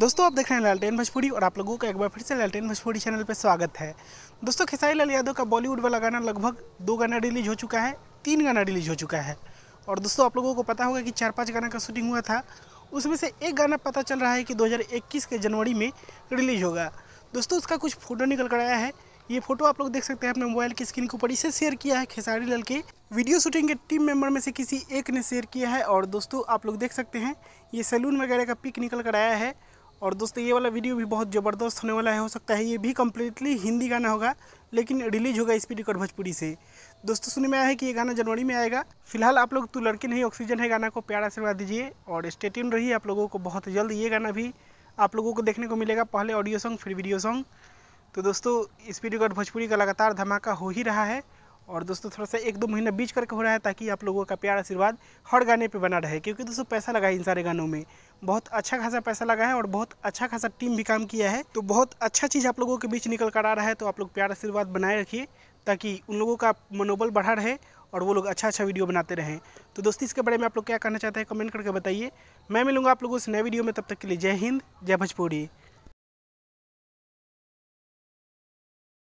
दोस्तों आप देख रहे हैं लालटेन भोजपुरी और आप लोगों का एक बार फिर से लालटेन भोजपुरी चैनल पर स्वागत है दोस्तों खेसारी लाल यादव का बॉलीवुड वाला गाना लगभग दो गाना रिलीज हो चुका है तीन गाना रिलीज हो चुका है और दोस्तों आप लोगों को पता होगा कि चार पाँच गाना का शूटिंग हुआ था उसमें से एक गाना पता चल रहा है कि दो के जनवरी में रिलीज होगा दोस्तों उसका कुछ फ़ोटो निकल कर आया है ये फोटो आप लोग देख सकते हैं अपने मोबाइल की स्क्रीन के ऊपर इसे शेयर किया है खेसारी लाल के वीडियो शूटिंग के टीम मेंबर में से किसी एक ने शेयर किया है और दोस्तों आप लोग देख सकते हैं ये सैलून वगैरह का पिक निकल कर आया है और दोस्तों ये वाला वीडियो भी बहुत ज़बरदस्त होने वाला है हो सकता है ये भी कम्प्लीटली हिंदी गाना होगा लेकिन रिलीज होगा इस रिकॉर्ड भोजपुरी से दोस्तों सुनने में आया है कि ये गाना जनवरी में आएगा फिलहाल आप लोग तो लड़के नहीं ऑक्सीजन है गाना को प्यार आशीर्वाद दीजिए और स्टेटिन रही आप लोगों को बहुत जल्द ये गाना भी आप लोगों को देखने को मिलेगा पहले ऑडियो सॉन्ग फिर वीडियो सॉन्ग तो दोस्तों इस रिकॉर्ड भोजपुरी का लगातार धमाका हो ही रहा है और दोस्तों थोड़ा सा एक दो महीना बीच करके हो रहा है ताकि आप लोगों का प्यार आशीर्वाद हर गाने पे बना रहे क्योंकि दोस्तों पैसा लगा है इन सारे गानों में बहुत अच्छा खासा पैसा लगा है और बहुत अच्छा खासा टीम भी काम किया है तो बहुत अच्छा चीज़ आप लोगों के बीच निकल कर आ रहा है तो आप लोग प्यार आशीर्वाद बनाए रखिए ताकि उन लोगों का मनोबल बढ़ा रहे और वो लोग अच्छा अच्छा वीडियो बनाते रहें तो दोस्ती इसके बारे में आप लोग क्या कहना चाहते हैं कमेंट करके बताइए मैं मिलूँगा आप लोगों से नए वीडियो में तब तक के लिए जय हिंद जय भोजपुरी